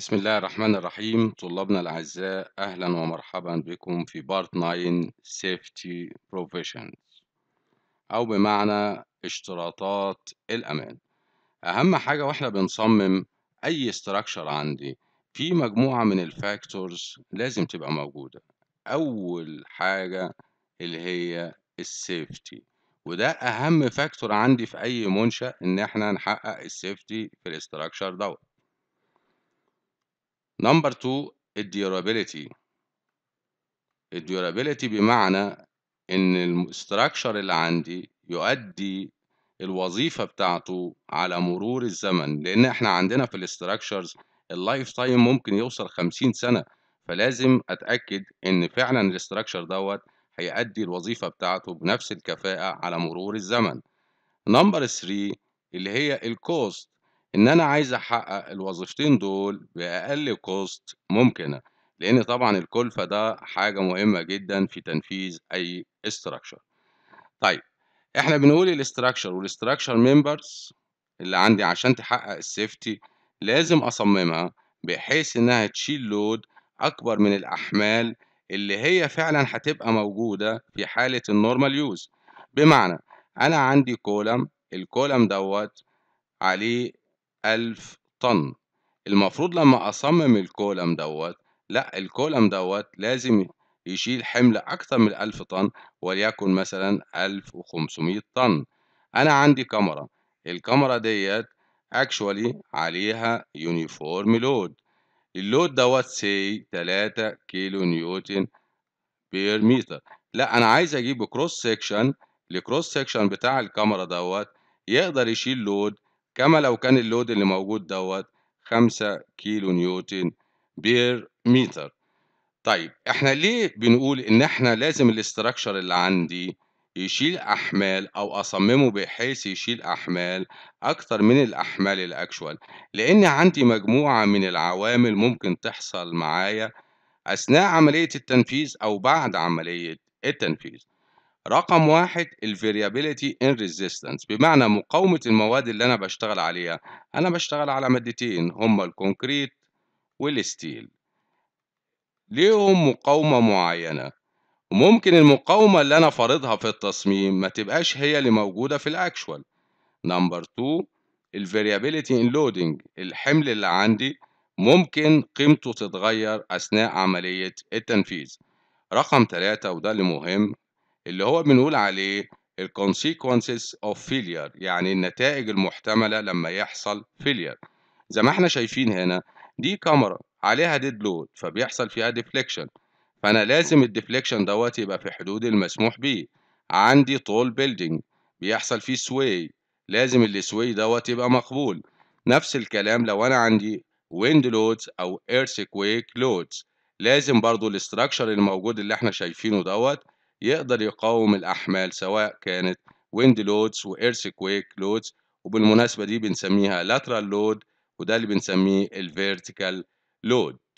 بسم الله الرحمن الرحيم طلابنا الأعزاء أهلا ومرحبا بكم في بارت 9 Safety Provisions أو بمعنى اشتراطات الأمان أهم حاجة وإحنا بنصمم أي structure عندي في مجموعة من الفاكتورز لازم تبقى موجودة أول حاجة اللي هي السيفتي وده أهم فاكتور عندي في أي منشأ إن إحنا نحقق السيفتي في الاستراكشر دوت نمبر 2 الديورابيليتي الديورابيليتي بمعنى ان الاستراكشر اللي عندي يؤدي الوظيفة بتاعته على مرور الزمن لأن احنا عندنا في الاستراكشرز اللايف تايم ممكن يوصل 50 سنة فلازم أتأكد إن فعلا الاستراكشر دوت هيأدي الوظيفة بتاعته بنفس الكفاءة على مرور الزمن. نمبر 3 اللي هي الكوست إن أنا عايز أحقق الوظيفتين دول بأقل كوست ممكنة، لأن طبعًا الكُلفة ده حاجة مهمة جدًا في تنفيذ أي استراكشر طيب إحنا بنقول الاستراكشر والاستراكشر ممبرز اللي عندي عشان تحقق السيفتي لازم أصممها بحيث إنها تشيل لود أكبر من الأحمال اللي هي فعلًا هتبقى موجودة في حالة النورمال يوز بمعنى أنا عندي كولم الكولم دوت عليه ألف طن المفروض لما أصمم الكولم دوت لا الكولم دوت لازم يشيل حمل أكتر من ألف طن وليكن مثلا ألف وخمسمية طن أنا عندي كاميرا الكاميرا ديت اكشوالي عليها يونيفورم لود اللود دوت سي تلاتة كيلو نيوتن بير متر لا انا عايز اجيب كروس سيكشن الكروس سيكشن بتاع الكاميرا دوت يقدر يشيل لود كما لو كان اللود اللي موجود دوت 5 كيلو نيوتن بير متر طيب احنا ليه بنقول ان احنا لازم الاستراكشر اللي عندي يشيل احمال او اصممه بحيث يشيل احمال اكتر من الاحمال الاكشوال لان عندي مجموعه من العوامل ممكن تحصل معايا اثناء عمليه التنفيذ او بعد عمليه التنفيذ رقم واحد variability ان ريزيستنس بمعنى مقاومة المواد اللي أنا بشتغل عليها أنا بشتغل على مادتين هما الكونكريت والستيل ليهم مقاومة معينة وممكن المقاومة اللي أنا فرضها في التصميم ما تبقاش هي اللي موجودة في الأكشوال نمبر الـ variability ان لودنج الحمل اللي عندي ممكن قيمته تتغير أثناء عملية التنفيذ رقم ثلاثة وده اللي مهم اللي هو بنقول عليه ال consequences of failure يعني النتائج المحتملة لما يحصل failure زي ما احنا شايفين هنا دي كاميرا عليها ديد لود فبيحصل فيها ديفليكشن فانا لازم الديفليكشن دوت يبقى في حدود المسموح بيه عندي طول بيلدينج بيحصل فيه sway لازم السواي دوت يبقى مقبول نفس الكلام لو انا عندي ويند لودز او earthquake لودز لازم برضو الاستراكشر الموجود اللي احنا شايفينه دوت يقدر يقاوم الأحمال سواء كانت ويند لودز وإيرثكويك لودز وبالمناسبة دي بنسميها lateral لود وده اللي بنسميه الفيرتيكال لود